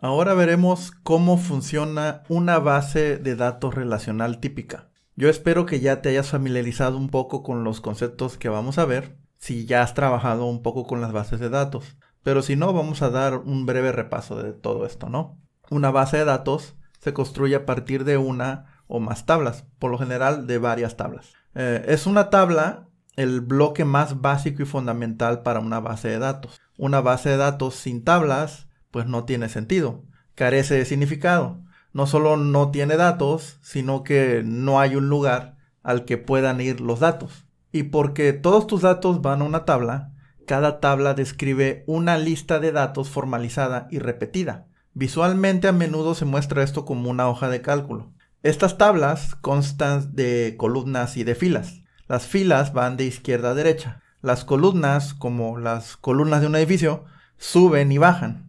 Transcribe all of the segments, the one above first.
Ahora veremos cómo funciona una base de datos relacional típica. Yo espero que ya te hayas familiarizado un poco con los conceptos que vamos a ver, si ya has trabajado un poco con las bases de datos. Pero si no, vamos a dar un breve repaso de todo esto, ¿no? Una base de datos se construye a partir de una o más tablas, por lo general de varias tablas. Eh, es una tabla el bloque más básico y fundamental para una base de datos. Una base de datos sin tablas pues no tiene sentido, carece de significado. No solo no tiene datos, sino que no hay un lugar al que puedan ir los datos. Y porque todos tus datos van a una tabla, cada tabla describe una lista de datos formalizada y repetida. Visualmente a menudo se muestra esto como una hoja de cálculo. Estas tablas constan de columnas y de filas. Las filas van de izquierda a derecha. Las columnas, como las columnas de un edificio, suben y bajan.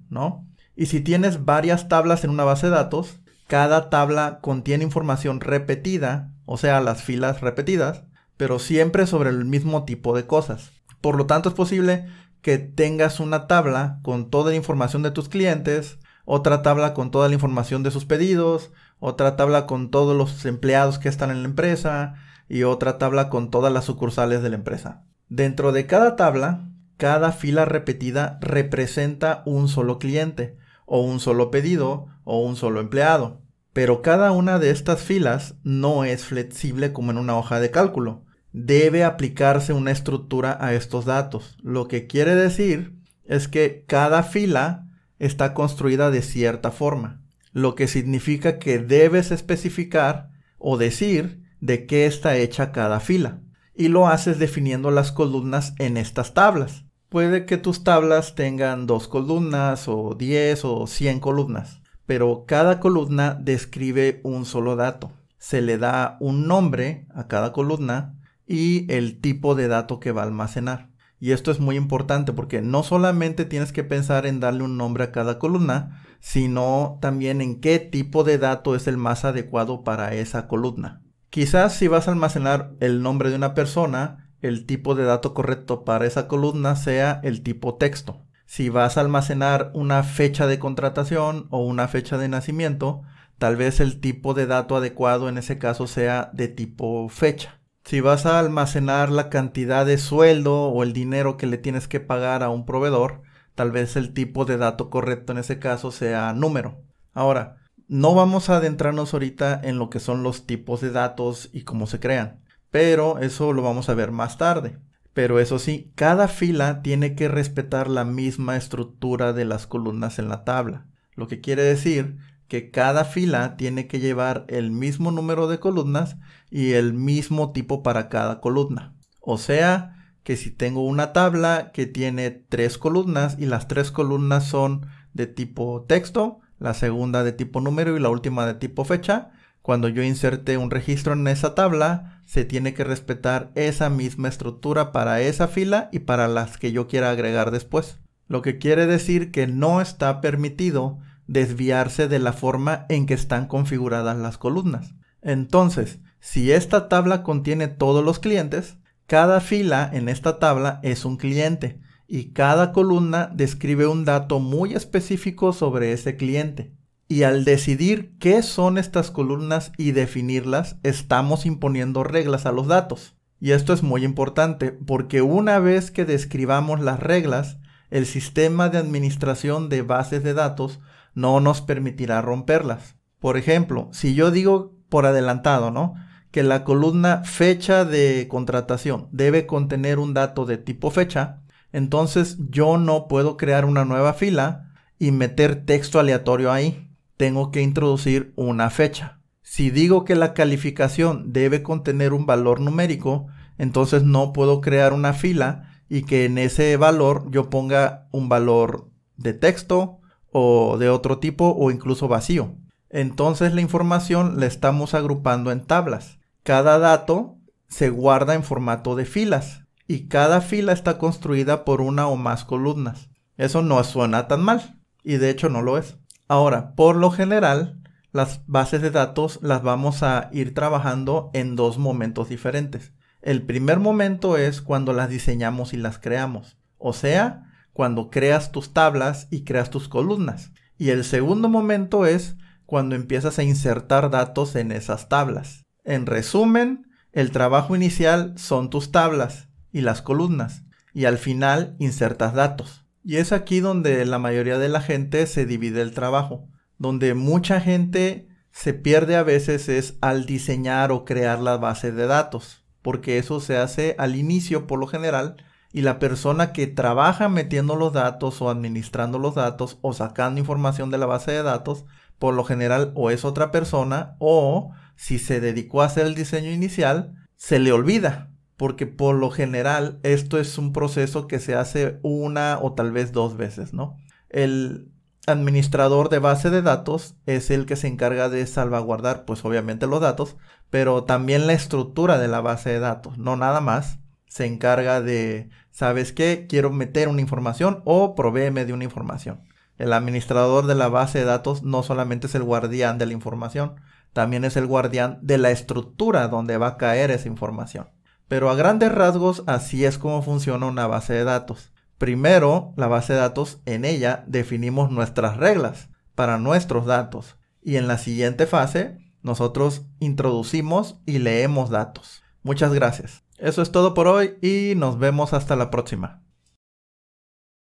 Y si tienes varias tablas en una base de datos, cada tabla contiene información repetida, o sea, las filas repetidas, pero siempre sobre el mismo tipo de cosas. Por lo tanto, es posible que tengas una tabla con toda la información de tus clientes, otra tabla con toda la información de sus pedidos, otra tabla con todos los empleados que están en la empresa y otra tabla con todas las sucursales de la empresa. Dentro de cada tabla cada fila repetida representa un solo cliente, o un solo pedido, o un solo empleado. Pero cada una de estas filas no es flexible como en una hoja de cálculo. Debe aplicarse una estructura a estos datos, lo que quiere decir es que cada fila está construida de cierta forma, lo que significa que debes especificar o decir de qué está hecha cada fila, y lo haces definiendo las columnas en estas tablas. Puede que tus tablas tengan dos columnas o diez o cien columnas, pero cada columna describe un solo dato. Se le da un nombre a cada columna y el tipo de dato que va a almacenar. Y esto es muy importante porque no solamente tienes que pensar en darle un nombre a cada columna, sino también en qué tipo de dato es el más adecuado para esa columna. Quizás si vas a almacenar el nombre de una persona, el tipo de dato correcto para esa columna sea el tipo texto. Si vas a almacenar una fecha de contratación o una fecha de nacimiento, tal vez el tipo de dato adecuado en ese caso sea de tipo fecha. Si vas a almacenar la cantidad de sueldo o el dinero que le tienes que pagar a un proveedor, tal vez el tipo de dato correcto en ese caso sea número. Ahora, no vamos a adentrarnos ahorita en lo que son los tipos de datos y cómo se crean pero eso lo vamos a ver más tarde. Pero eso sí, cada fila tiene que respetar la misma estructura de las columnas en la tabla, lo que quiere decir que cada fila tiene que llevar el mismo número de columnas y el mismo tipo para cada columna. O sea, que si tengo una tabla que tiene tres columnas y las tres columnas son de tipo texto, la segunda de tipo número y la última de tipo fecha, cuando yo inserte un registro en esa tabla, se tiene que respetar esa misma estructura para esa fila y para las que yo quiera agregar después. Lo que quiere decir que no está permitido desviarse de la forma en que están configuradas las columnas. Entonces, si esta tabla contiene todos los clientes, cada fila en esta tabla es un cliente y cada columna describe un dato muy específico sobre ese cliente. Y al decidir qué son estas columnas y definirlas, estamos imponiendo reglas a los datos. Y esto es muy importante porque una vez que describamos las reglas, el sistema de administración de bases de datos no nos permitirá romperlas. Por ejemplo, si yo digo por adelantado, ¿no? Que la columna fecha de contratación debe contener un dato de tipo fecha, entonces yo no puedo crear una nueva fila y meter texto aleatorio ahí tengo que introducir una fecha. Si digo que la calificación debe contener un valor numérico, entonces no puedo crear una fila y que en ese valor yo ponga un valor de texto o de otro tipo o incluso vacío. Entonces la información la estamos agrupando en tablas. Cada dato se guarda en formato de filas y cada fila está construida por una o más columnas. Eso no suena tan mal y de hecho no lo es. Ahora, por lo general, las bases de datos las vamos a ir trabajando en dos momentos diferentes. El primer momento es cuando las diseñamos y las creamos, o sea, cuando creas tus tablas y creas tus columnas. Y el segundo momento es cuando empiezas a insertar datos en esas tablas. En resumen, el trabajo inicial son tus tablas y las columnas, y al final insertas datos. Y es aquí donde la mayoría de la gente se divide el trabajo, donde mucha gente se pierde a veces es al diseñar o crear la base de datos, porque eso se hace al inicio por lo general y la persona que trabaja metiendo los datos o administrando los datos o sacando información de la base de datos, por lo general o es otra persona o si se dedicó a hacer el diseño inicial, se le olvida porque por lo general esto es un proceso que se hace una o tal vez dos veces, ¿no? El administrador de base de datos es el que se encarga de salvaguardar, pues obviamente los datos, pero también la estructura de la base de datos, no nada más. Se encarga de, ¿sabes qué? Quiero meter una información o provéeme de una información. El administrador de la base de datos no solamente es el guardián de la información, también es el guardián de la estructura donde va a caer esa información. Pero a grandes rasgos así es como funciona una base de datos. Primero, la base de datos, en ella definimos nuestras reglas para nuestros datos. Y en la siguiente fase, nosotros introducimos y leemos datos. Muchas gracias. Eso es todo por hoy y nos vemos hasta la próxima.